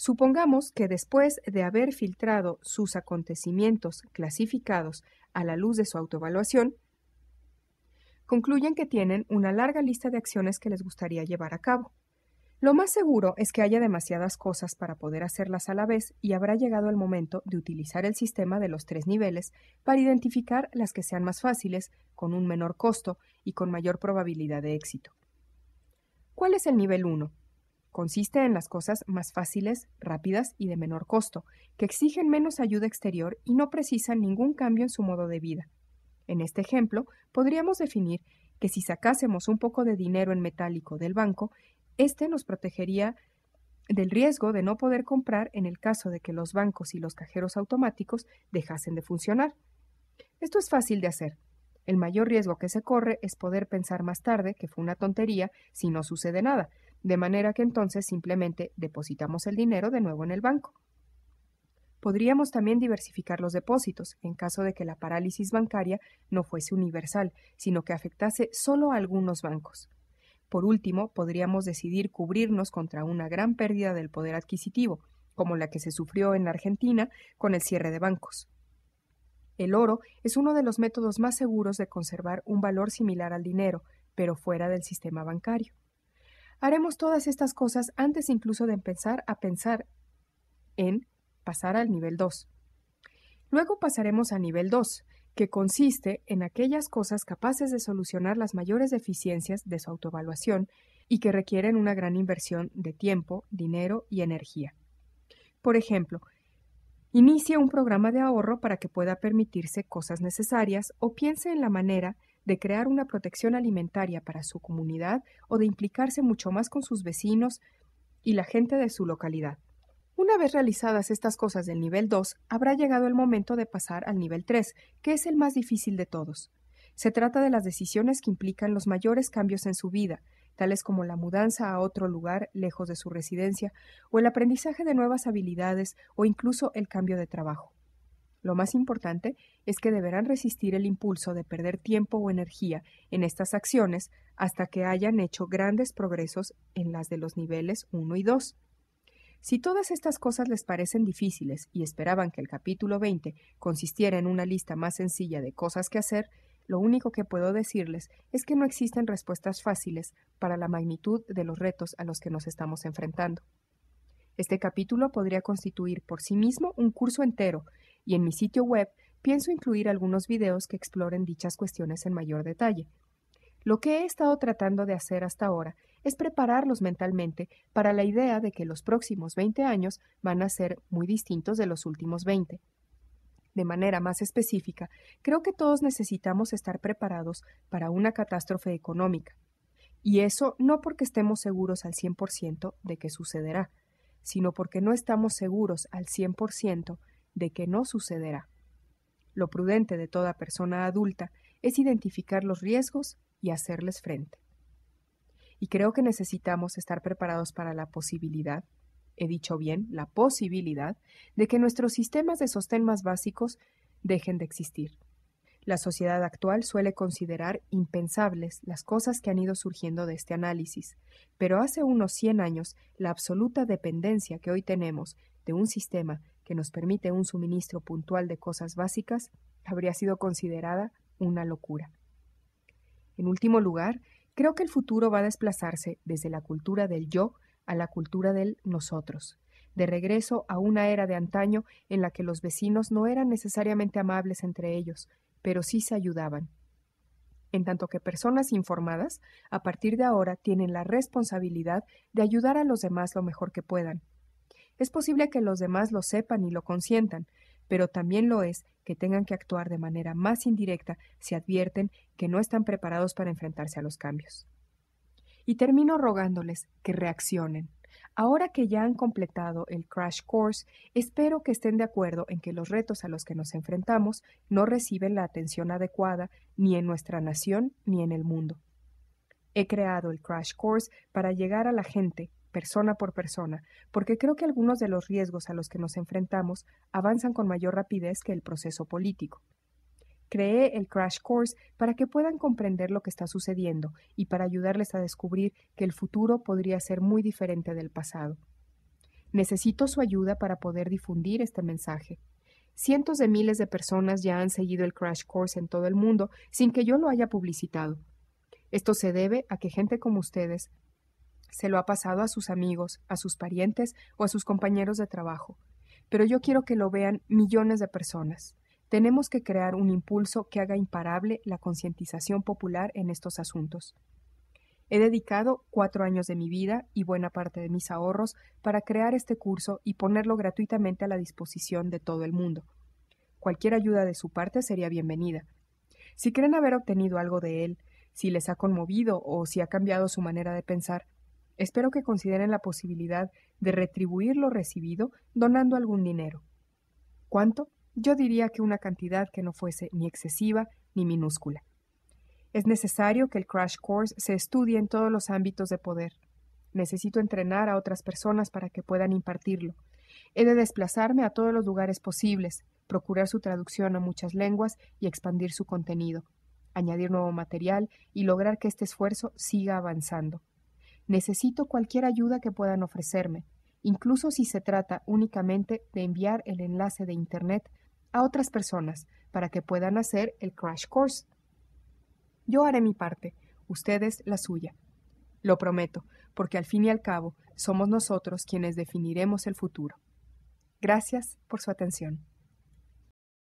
Supongamos que después de haber filtrado sus acontecimientos clasificados a la luz de su autoevaluación, concluyen que tienen una larga lista de acciones que les gustaría llevar a cabo. Lo más seguro es que haya demasiadas cosas para poder hacerlas a la vez y habrá llegado el momento de utilizar el sistema de los tres niveles para identificar las que sean más fáciles, con un menor costo y con mayor probabilidad de éxito. ¿Cuál es el nivel 1? Consiste en las cosas más fáciles, rápidas y de menor costo, que exigen menos ayuda exterior y no precisan ningún cambio en su modo de vida. En este ejemplo, podríamos definir que si sacásemos un poco de dinero en metálico del banco, este nos protegería del riesgo de no poder comprar en el caso de que los bancos y los cajeros automáticos dejasen de funcionar. Esto es fácil de hacer. El mayor riesgo que se corre es poder pensar más tarde que fue una tontería si no sucede nada, de manera que entonces simplemente depositamos el dinero de nuevo en el banco. Podríamos también diversificar los depósitos, en caso de que la parálisis bancaria no fuese universal, sino que afectase solo a algunos bancos. Por último, podríamos decidir cubrirnos contra una gran pérdida del poder adquisitivo, como la que se sufrió en Argentina con el cierre de bancos. El oro es uno de los métodos más seguros de conservar un valor similar al dinero, pero fuera del sistema bancario. Haremos todas estas cosas antes incluso de empezar a pensar en pasar al nivel 2. Luego pasaremos a nivel 2, que consiste en aquellas cosas capaces de solucionar las mayores deficiencias de su autoevaluación y que requieren una gran inversión de tiempo, dinero y energía. Por ejemplo, inicie un programa de ahorro para que pueda permitirse cosas necesarias o piense en la manera de crear una protección alimentaria para su comunidad o de implicarse mucho más con sus vecinos y la gente de su localidad. Una vez realizadas estas cosas del nivel 2, habrá llegado el momento de pasar al nivel 3, que es el más difícil de todos. Se trata de las decisiones que implican los mayores cambios en su vida, tales como la mudanza a otro lugar lejos de su residencia, o el aprendizaje de nuevas habilidades, o incluso el cambio de trabajo. Lo más importante es que deberán resistir el impulso de perder tiempo o energía en estas acciones hasta que hayan hecho grandes progresos en las de los niveles 1 y 2. Si todas estas cosas les parecen difíciles y esperaban que el capítulo 20 consistiera en una lista más sencilla de cosas que hacer, lo único que puedo decirles es que no existen respuestas fáciles para la magnitud de los retos a los que nos estamos enfrentando. Este capítulo podría constituir por sí mismo un curso entero y en mi sitio web pienso incluir algunos videos que exploren dichas cuestiones en mayor detalle. Lo que he estado tratando de hacer hasta ahora es prepararlos mentalmente para la idea de que los próximos 20 años van a ser muy distintos de los últimos 20. De manera más específica, creo que todos necesitamos estar preparados para una catástrofe económica. Y eso no porque estemos seguros al 100% de que sucederá, sino porque no estamos seguros al 100% de que no sucederá. Lo prudente de toda persona adulta es identificar los riesgos y hacerles frente. Y creo que necesitamos estar preparados para la posibilidad, he dicho bien, la posibilidad, de que nuestros sistemas de sostén más básicos dejen de existir. La sociedad actual suele considerar impensables las cosas que han ido surgiendo de este análisis, pero hace unos 100 años la absoluta dependencia que hoy tenemos de un sistema que nos permite un suministro puntual de cosas básicas, habría sido considerada una locura. En último lugar, creo que el futuro va a desplazarse desde la cultura del yo a la cultura del nosotros, de regreso a una era de antaño en la que los vecinos no eran necesariamente amables entre ellos, pero sí se ayudaban. En tanto que personas informadas, a partir de ahora, tienen la responsabilidad de ayudar a los demás lo mejor que puedan, es posible que los demás lo sepan y lo consientan, pero también lo es que tengan que actuar de manera más indirecta si advierten que no están preparados para enfrentarse a los cambios. Y termino rogándoles que reaccionen. Ahora que ya han completado el Crash Course, espero que estén de acuerdo en que los retos a los que nos enfrentamos no reciben la atención adecuada ni en nuestra nación ni en el mundo. He creado el Crash Course para llegar a la gente, persona por persona, porque creo que algunos de los riesgos a los que nos enfrentamos avanzan con mayor rapidez que el proceso político. Creé el Crash Course para que puedan comprender lo que está sucediendo y para ayudarles a descubrir que el futuro podría ser muy diferente del pasado. Necesito su ayuda para poder difundir este mensaje. Cientos de miles de personas ya han seguido el Crash Course en todo el mundo sin que yo lo haya publicitado. Esto se debe a que gente como ustedes se lo ha pasado a sus amigos, a sus parientes o a sus compañeros de trabajo. Pero yo quiero que lo vean millones de personas. Tenemos que crear un impulso que haga imparable la concientización popular en estos asuntos. He dedicado cuatro años de mi vida y buena parte de mis ahorros para crear este curso y ponerlo gratuitamente a la disposición de todo el mundo. Cualquier ayuda de su parte sería bienvenida. Si creen haber obtenido algo de él, si les ha conmovido o si ha cambiado su manera de pensar, Espero que consideren la posibilidad de retribuir lo recibido donando algún dinero. ¿Cuánto? Yo diría que una cantidad que no fuese ni excesiva ni minúscula. Es necesario que el Crash Course se estudie en todos los ámbitos de poder. Necesito entrenar a otras personas para que puedan impartirlo. He de desplazarme a todos los lugares posibles, procurar su traducción a muchas lenguas y expandir su contenido, añadir nuevo material y lograr que este esfuerzo siga avanzando. Necesito cualquier ayuda que puedan ofrecerme, incluso si se trata únicamente de enviar el enlace de Internet a otras personas para que puedan hacer el crash course. Yo haré mi parte, ustedes la suya. Lo prometo, porque al fin y al cabo somos nosotros quienes definiremos el futuro. Gracias por su atención.